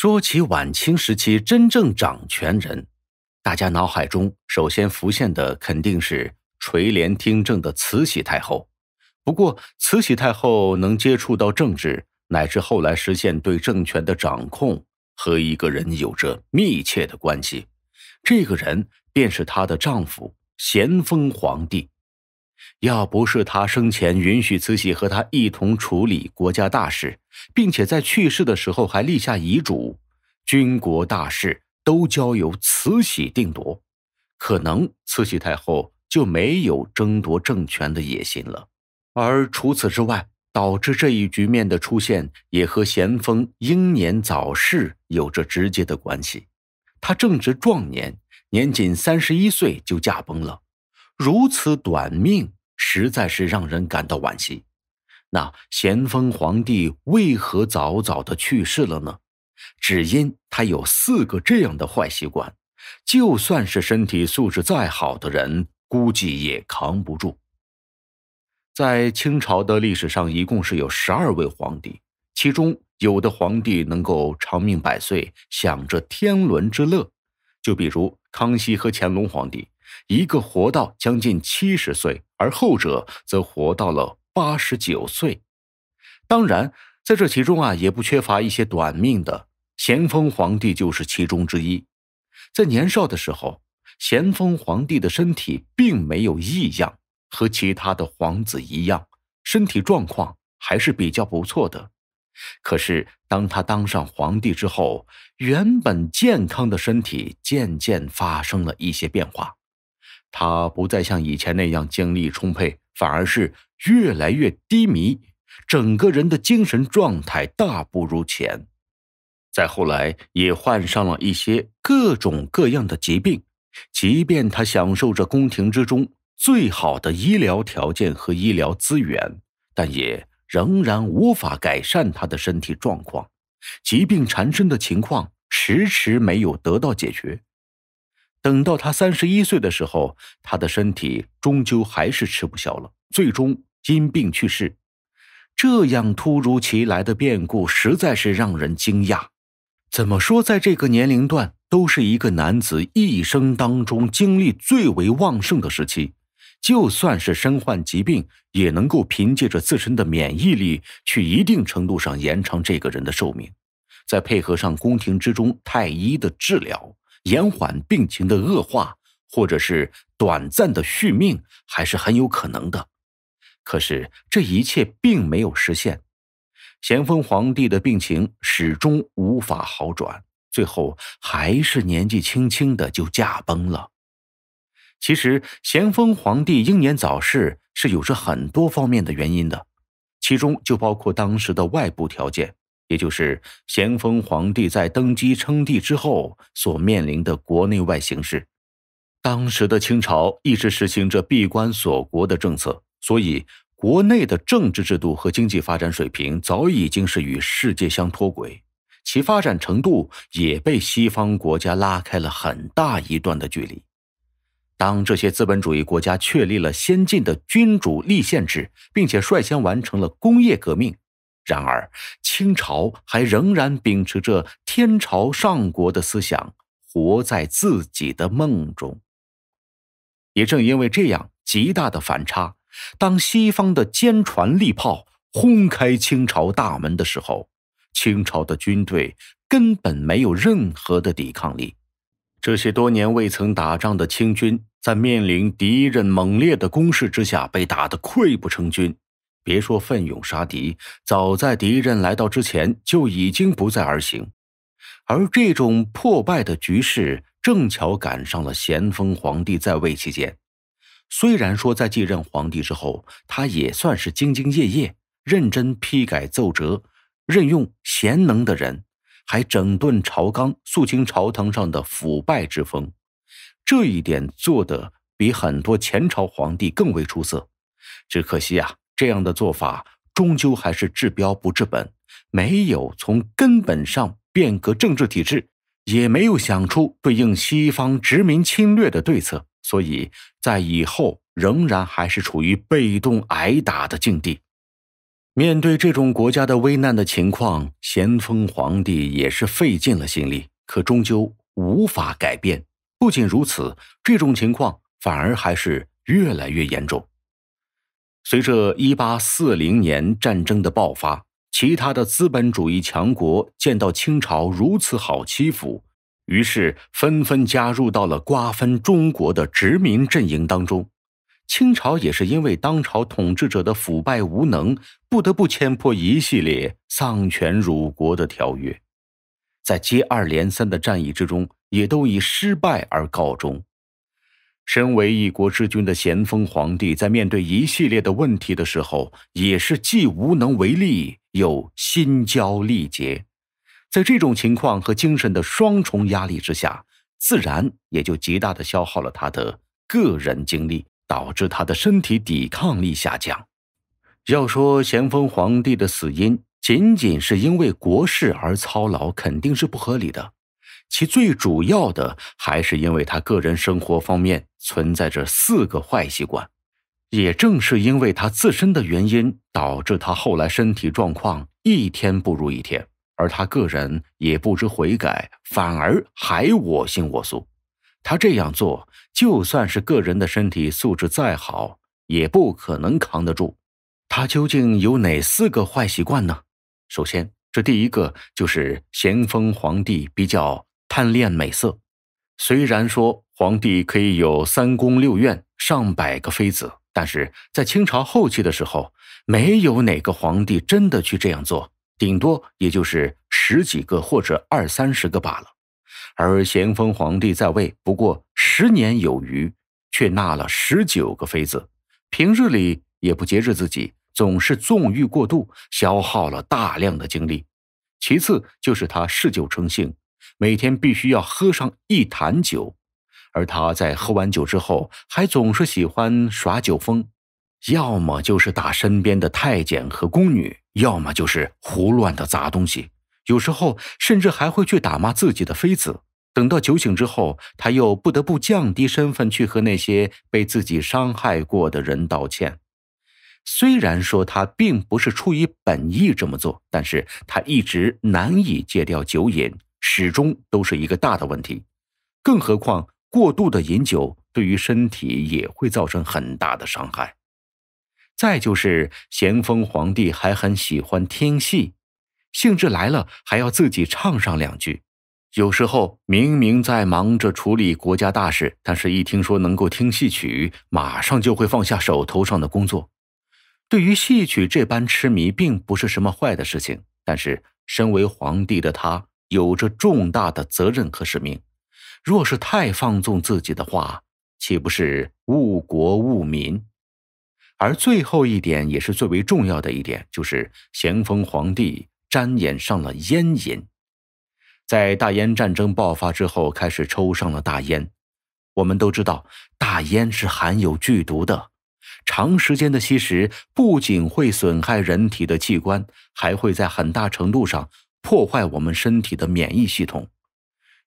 说起晚清时期真正掌权人，大家脑海中首先浮现的肯定是垂帘听政的慈禧太后。不过，慈禧太后能接触到政治，乃至后来实现对政权的掌控，和一个人有着密切的关系，这个人便是她的丈夫咸丰皇帝。要不是他生前允许慈禧和他一同处理国家大事，并且在去世的时候还立下遗嘱，军国大事都交由慈禧定夺，可能慈禧太后就没有争夺政权的野心了。而除此之外，导致这一局面的出现，也和咸丰英年早逝有着直接的关系。他正值壮年，年仅三十一岁就驾崩了。如此短命，实在是让人感到惋惜。那咸丰皇帝为何早早的去世了呢？只因他有四个这样的坏习惯，就算是身体素质再好的人，估计也扛不住。在清朝的历史上，一共是有十二位皇帝，其中有的皇帝能够长命百岁，享着天伦之乐，就比如康熙和乾隆皇帝。一个活到将近七十岁，而后者则活到了八十九岁。当然，在这其中啊，也不缺乏一些短命的。咸丰皇帝就是其中之一。在年少的时候，咸丰皇帝的身体并没有异样，和其他的皇子一样，身体状况还是比较不错的。可是，当他当上皇帝之后，原本健康的身体渐渐发生了一些变化。他不再像以前那样精力充沛，反而是越来越低迷，整个人的精神状态大不如前。再后来，也患上了一些各种各样的疾病。即便他享受着宫廷之中最好的医疗条件和医疗资源，但也仍然无法改善他的身体状况，疾病缠身的情况迟迟没有得到解决。等到他三十一岁的时候，他的身体终究还是吃不消了，最终因病去世。这样突如其来的变故实在是让人惊讶。怎么说，在这个年龄段都是一个男子一生当中精力最为旺盛的时期，就算是身患疾病，也能够凭借着自身的免疫力去一定程度上延长这个人的寿命。再配合上宫廷之中太医的治疗。延缓病情的恶化，或者是短暂的续命，还是很有可能的。可是这一切并没有实现，咸丰皇帝的病情始终无法好转，最后还是年纪轻轻的就驾崩了。其实，咸丰皇帝英年早逝是有着很多方面的原因的，其中就包括当时的外部条件。也就是咸丰皇帝在登基称帝之后所面临的国内外形势。当时的清朝一直实行着闭关锁国的政策，所以国内的政治制度和经济发展水平早已经是与世界相脱轨，其发展程度也被西方国家拉开了很大一段的距离。当这些资本主义国家确立了先进的君主立宪制，并且率先完成了工业革命。然而，清朝还仍然秉持着“天朝上国”的思想，活在自己的梦中。也正因为这样极大的反差，当西方的坚船利炮轰开清朝大门的时候，清朝的军队根本没有任何的抵抗力。这些多年未曾打仗的清军，在面临敌人猛烈的攻势之下，被打得溃不成军。别说奋勇杀敌，早在敌人来到之前就已经不再而行。而这种破败的局势，正巧赶上了咸丰皇帝在位期间。虽然说在继任皇帝之后，他也算是兢兢业业，认真批改奏折，任用贤能的人，还整顿朝纲，肃清朝堂上的腐败之风。这一点做得比很多前朝皇帝更为出色。只可惜啊。这样的做法终究还是治标不治本，没有从根本上变革政治体制，也没有想出对应西方殖民侵略的对策，所以在以后仍然还是处于被动挨打的境地。面对这种国家的危难的情况，咸丰皇帝也是费尽了心力，可终究无法改变。不仅如此，这种情况反而还是越来越严重。随着一八四零年战争的爆发，其他的资本主义强国见到清朝如此好欺负，于是纷纷加入到了瓜分中国的殖民阵营当中。清朝也是因为当朝统治者的腐败无能，不得不签破一系列丧权辱国的条约，在接二连三的战役之中，也都以失败而告终。身为一国之君的咸丰皇帝，在面对一系列的问题的时候，也是既无能为力又心焦力竭。在这种情况和精神的双重压力之下，自然也就极大的消耗了他的个人精力，导致他的身体抵抗力下降。要说咸丰皇帝的死因仅仅是因为国事而操劳，肯定是不合理的。其最主要的还是因为他个人生活方面存在着四个坏习惯，也正是因为他自身的原因，导致他后来身体状况一天不如一天，而他个人也不知悔改，反而还我行我素。他这样做，就算是个人的身体素质再好，也不可能扛得住。他究竟有哪四个坏习惯呢？首先，这第一个就是咸丰皇帝比较。贪恋美色，虽然说皇帝可以有三宫六院上百个妃子，但是在清朝后期的时候，没有哪个皇帝真的去这样做，顶多也就是十几个或者二三十个罢了。而咸丰皇帝在位不过十年有余，却纳了十九个妃子，平日里也不节制自己，总是纵欲过度，消耗了大量的精力。其次就是他嗜酒成性。每天必须要喝上一坛酒，而他在喝完酒之后，还总是喜欢耍酒疯，要么就是打身边的太监和宫女，要么就是胡乱的砸东西，有时候甚至还会去打骂自己的妃子。等到酒醒之后，他又不得不降低身份去和那些被自己伤害过的人道歉。虽然说他并不是出于本意这么做，但是他一直难以戒掉酒瘾。始终都是一个大的问题，更何况过度的饮酒对于身体也会造成很大的伤害。再就是，咸丰皇帝还很喜欢听戏，兴致来了还要自己唱上两句。有时候明明在忙着处理国家大事，但是一听说能够听戏曲，马上就会放下手头上的工作。对于戏曲这般痴迷，并不是什么坏的事情。但是身为皇帝的他。有着重大的责任和使命，若是太放纵自己的话，岂不是误国误民？而最后一点也是最为重要的一点，就是咸丰皇帝沾染上了烟瘾，在大烟战争爆发之后，开始抽上了大烟。我们都知道，大烟是含有剧毒的，长时间的吸食不仅会损害人体的器官，还会在很大程度上。破坏我们身体的免疫系统，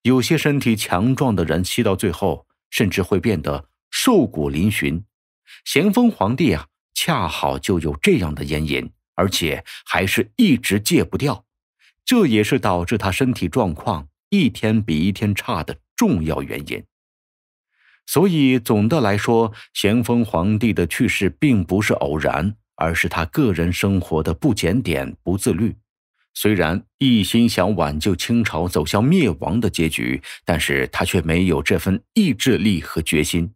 有些身体强壮的人吸到最后，甚至会变得瘦骨嶙峋。咸丰皇帝啊，恰好就有这样的烟瘾，而且还是一直戒不掉，这也是导致他身体状况一天比一天差的重要原因。所以总的来说，咸丰皇帝的去世并不是偶然，而是他个人生活的不检点、不自律。虽然一心想挽救清朝走向灭亡的结局，但是他却没有这份意志力和决心，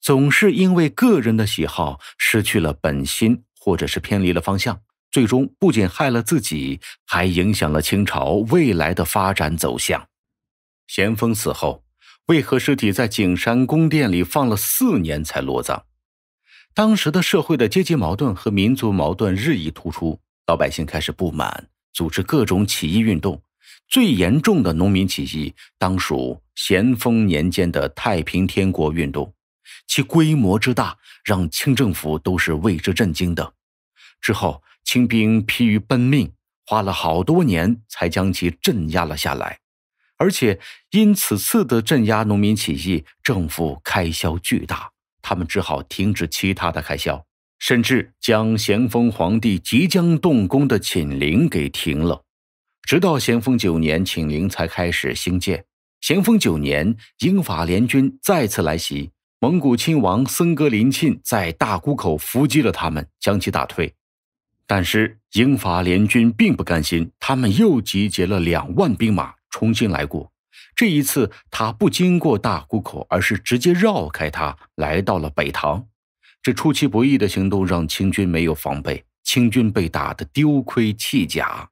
总是因为个人的喜好失去了本心，或者是偏离了方向，最终不仅害了自己，还影响了清朝未来的发展走向。咸丰死后，为何尸体在景山宫殿里放了四年才落葬？当时的社会的阶级矛盾和民族矛盾日益突出，老百姓开始不满。组织各种起义运动，最严重的农民起义当属咸丰年间的太平天国运动，其规模之大，让清政府都是为之震惊的。之后，清兵疲于奔命，花了好多年才将其镇压了下来，而且因此次的镇压农民起义，政府开销巨大，他们只好停止其他的开销。甚至将咸丰皇帝即将动工的寝陵给停了，直到咸丰九年，寝陵才开始兴建。咸丰九年，英法联军再次来袭，蒙古亲王僧格林沁在大沽口伏击了他们，将其打退。但是英法联军并不甘心，他们又集结了两万兵马，重新来过。这一次，他不经过大沽口，而是直接绕开它，来到了北塘。这出其不意的行动让清军没有防备，清军被打得丢盔弃甲。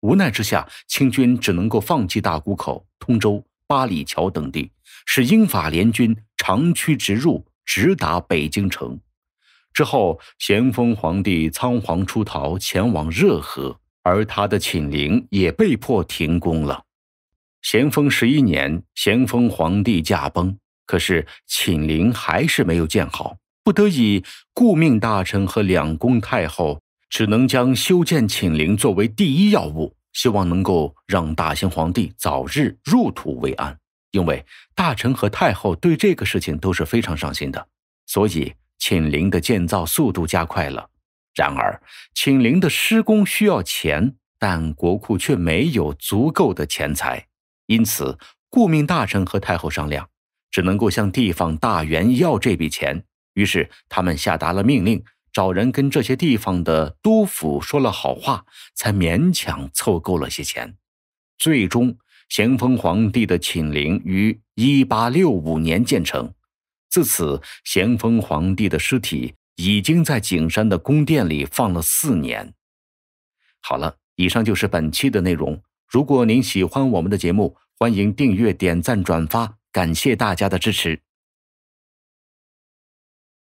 无奈之下，清军只能够放弃大沽口、通州、八里桥等地，使英法联军长驱直入，直达北京城。之后，咸丰皇帝仓皇出逃，前往热河，而他的寝陵也被迫停工了。咸丰十一年，咸丰皇帝驾崩，可是寝陵还是没有建好。不得已，顾命大臣和两宫太后只能将修建寝陵作为第一要务，希望能够让大清皇帝早日入土为安。因为大臣和太后对这个事情都是非常上心的，所以寝陵的建造速度加快了。然而，寝陵的施工需要钱，但国库却没有足够的钱财，因此顾命大臣和太后商量，只能够向地方大员要这笔钱。于是，他们下达了命令，找人跟这些地方的督府说了好话，才勉强凑够了些钱。最终，咸丰皇帝的寝陵于一八六五年建成。自此，咸丰皇帝的尸体已经在景山的宫殿里放了四年。好了，以上就是本期的内容。如果您喜欢我们的节目，欢迎订阅、点赞、转发，感谢大家的支持。